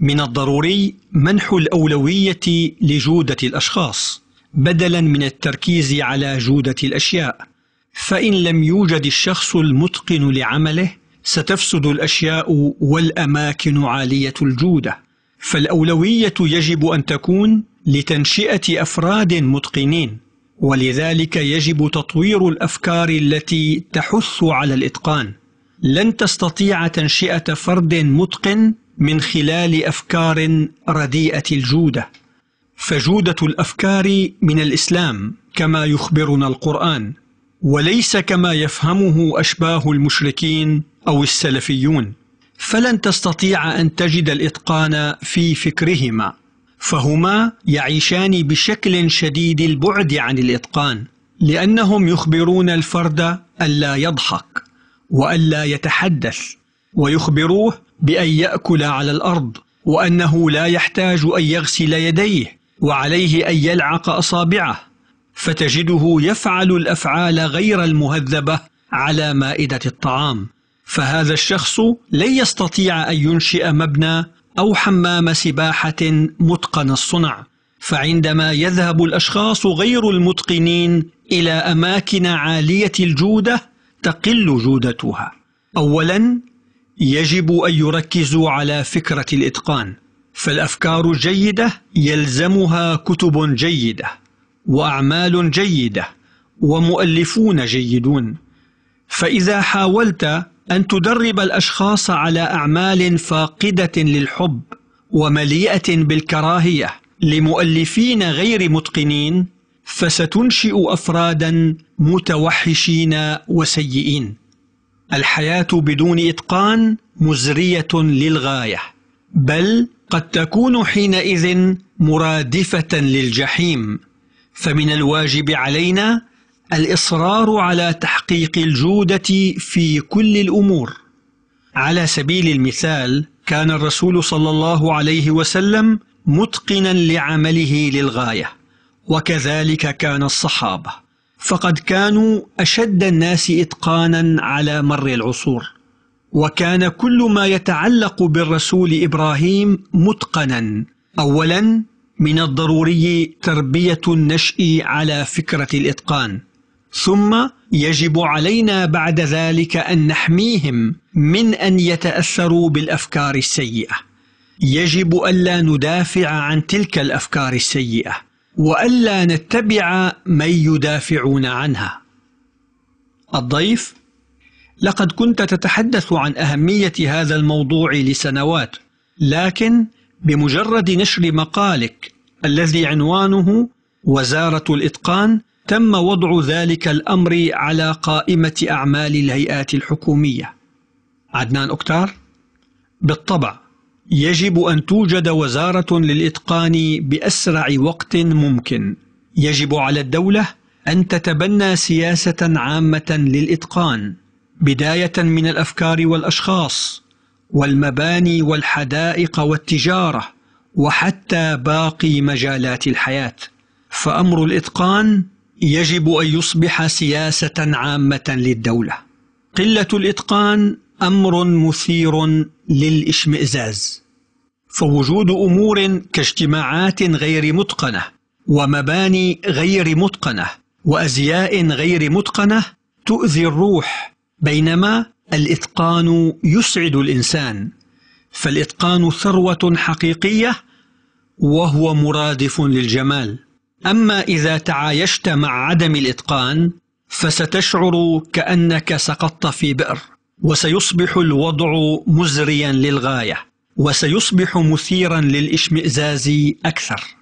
من الضروري منح الأولوية لجودة الأشخاص بدلا من التركيز على جودة الأشياء فإن لم يوجد الشخص المتقن لعمله ستفسد الأشياء والأماكن عالية الجودة فالأولوية يجب أن تكون لتنشئة أفراد متقنين ولذلك يجب تطوير الأفكار التي تحث على الإتقان لن تستطيع تنشئة فرد متقن من خلال أفكار رديئة الجودة فجودة الأفكار من الإسلام كما يخبرنا القرآن وليس كما يفهمه أشباه المشركين أو السلفيون فلن تستطيع أن تجد الإتقان في فكرهما فهما يعيشان بشكل شديد البعد عن الإتقان لأنهم يخبرون الفرد ألا يضحك وألا يتحدث ويخبروه بأن يأكل على الأرض وأنه لا يحتاج أن يغسل يديه وعليه أن يلعق أصابعه فتجده يفعل الأفعال غير المهذبة على مائدة الطعام فهذا الشخص لن يستطيع أن ينشئ مبنى أو حمام سباحة متقن الصنع فعندما يذهب الأشخاص غير المتقنين إلى أماكن عالية الجودة تقل جودتها أولا يجب أن يركزوا على فكرة الإتقان فالأفكار الجيدة يلزمها كتب جيدة وأعمال جيدة ومؤلفون جيدون فإذا حاولت أن تدرب الأشخاص على أعمال فاقدة للحب ومليئة بالكراهية لمؤلفين غير متقنين فستنشئ أفرادا متوحشين وسيئين الحياة بدون إتقان مزرية للغاية بل قد تكون حينئذ مرادفة للجحيم فمن الواجب علينا الإصرار على تحقيق الجودة في كل الأمور على سبيل المثال كان الرسول صلى الله عليه وسلم متقنا لعمله للغاية وكذلك كان الصحابة فقد كانوا أشد الناس إتقانا على مر العصور وكان كل ما يتعلق بالرسول إبراهيم متقنا أولا من الضروري تربية النشء على فكرة الإتقان ثم يجب علينا بعد ذلك أن نحميهم من أن يتأثروا بالأفكار السيئة يجب ألا ندافع عن تلك الأفكار السيئة والا نتبع من يدافعون عنها الضيف لقد كنت تتحدث عن اهميه هذا الموضوع لسنوات لكن بمجرد نشر مقالك الذي عنوانه وزاره الاتقان تم وضع ذلك الامر على قائمه اعمال الهيئات الحكوميه عدنان اكتار بالطبع يجب أن توجد وزارة للإتقان بأسرع وقت ممكن يجب على الدولة أن تتبنى سياسة عامة للإتقان بداية من الأفكار والأشخاص والمباني والحدائق والتجارة وحتى باقي مجالات الحياة فأمر الإتقان يجب أن يصبح سياسة عامة للدولة قلة الإتقان امر مثير للاشمئزاز فوجود امور كاجتماعات غير متقنه ومباني غير متقنه وازياء غير متقنه تؤذي الروح بينما الاتقان يسعد الانسان فالاتقان ثروه حقيقيه وهو مرادف للجمال اما اذا تعايشت مع عدم الاتقان فستشعر كانك سقطت في بئر وسيصبح الوضع مزريا للغايه وسيصبح مثيرا للاشمئزاز اكثر